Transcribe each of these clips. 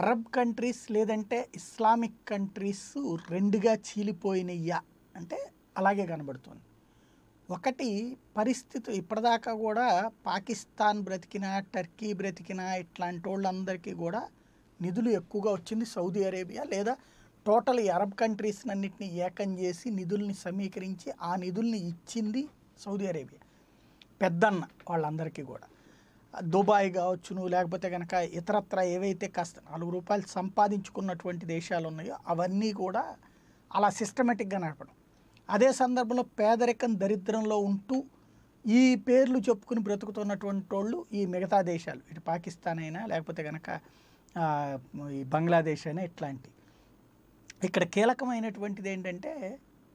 Arab countries లేదంటే Islamic countries రెండుగా చీలిపోయినయ్యా అంటే అలాగే కనబడుతుంది ఒకటి పరిస్థితి ఇప్పటిదాకా కూడా పాకిస్తాన్ బ్రతికిన టర్కీ బ్రతికిన ఇట్లాంటి వాళ్ళందరికీ కూడా నిధులు ఎక్కువగా వచ్చింది సౌదీ అరేబియా లేదా టోటల్ అరబ్ కంట్రీస్ అన్నింటినీ ఏకం చేసి నిధుల్ని సమీకరించి ఆ నిధుల్ని ఇచ్చింది సౌదీ అరేబియా పెద్దన్న వాళ్ళందరికీ కూడా దుబాయ్ కావచ్చును లేకపోతే కనుక ఇతరత్ర ఏవైతే కాస్త నాలుగు రూపాయలు సంపాదించుకున్నటువంటి దేశాలు ఉన్నాయో అవన్నీ కూడా అలా సిస్టమేటిక్గా నడపడం అదే సందర్భంలో పేదరికం దరిద్రంలో ఉంటూ ఈ పేర్లు చెప్పుకుని బ్రతుకుతున్నటువంటి వాళ్ళు ఈ మిగతా దేశాలు ఇటు పాకిస్తాన్ అయినా లేకపోతే కనుక ఈ బంగ్లాదేశ్ అయినా ఇట్లాంటి ఇక్కడ కీలకమైనటువంటిది ఏంటంటే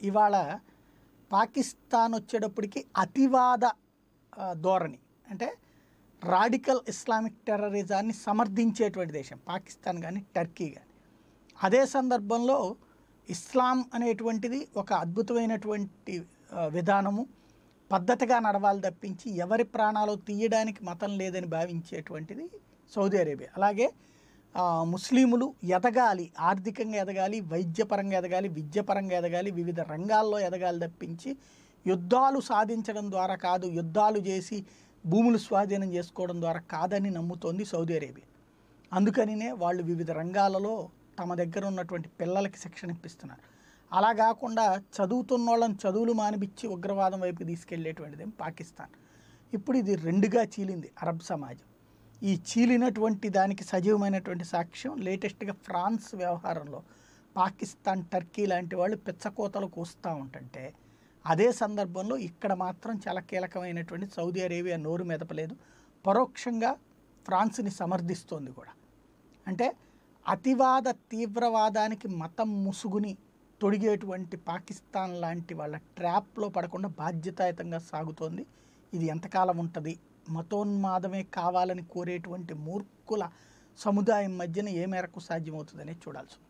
ఇవాళ పాకిస్తాన్ వచ్చేటప్పటికి అతివాద ధోరణి అంటే రాడికల్ ఇస్లామిక్ టెర్రరిజాన్ని సమర్థించేటువంటి దేశం పాకిస్తాన్ కానీ టర్కీ కానీ అదే సందర్భంలో ఇస్లాం అనేటువంటిది ఒక అద్భుతమైనటువంటి విధానము పద్ధతిగా నడవాలి తప్పించి ఎవరి ప్రాణాలు తీయడానికి మతం లేదని భావించేటువంటిది సౌదీ అరేబియా అలాగే ముస్లిములు ఎదగాలి ఆర్థికంగా ఎదగాలి వైద్యపరంగా ఎదగాలి విద్యపరంగా ఎదగాలి వివిధ రంగాల్లో ఎదగాలి తప్పించి యుద్ధాలు సాధించడం ద్వారా కాదు యుద్ధాలు చేసి భూములు స్వాధీనం చేసుకోవడం ద్వారా కాదని నమ్ముతోంది సౌదీ అరేబియా అందుకనినే వాళ్ళు వివిధ రంగాలలో తమ దగ్గర ఉన్నటువంటి పిల్లలకి శిక్షణ ఇప్పిస్తున్నారు అలా కాకుండా చదువుతున్న వాళ్ళని చదువులు మానిపించి ఉగ్రవాదం వైపు తీసుకెళ్లేటువంటిది పాకిస్తాన్ ఇప్పుడు ఇది రెండుగా చీలింది అరబ్ సమాజం ఈ చీలినటువంటి దానికి సజీవమైనటువంటి సాక్ష్యం లేటెస్ట్గా ఫ్రాన్స్ వ్యవహారంలో పాకిస్తాన్ టర్కీ లాంటి వాళ్ళు పిచ్చకోతలకు వస్తూ ఉంటుంటే అదే సందర్భంలో ఇక్కడ మాత్రం చాలా కీలకమైనటువంటి సౌదీ అరేబియా నోరు మెదపలేదు పరోక్షంగా ఫ్రాన్స్ని సమర్థిస్తోంది కూడా అంటే అతివాద తీవ్రవాదానికి మతం ముసుగుని తొడిగేటువంటి పాకిస్తాన్ లాంటి వాళ్ళ ట్రాప్లో పడకుండా బాధ్యతాయుతంగా సాగుతోంది ఇది ఎంతకాలం ఉంటుంది మతోన్మాదమే కావాలని కోరేటువంటి మూర్ఖుల సముదాయం మధ్యన ఏ మేరకు సాధ్యమవుతుందనేది చూడాల్సి ఉంది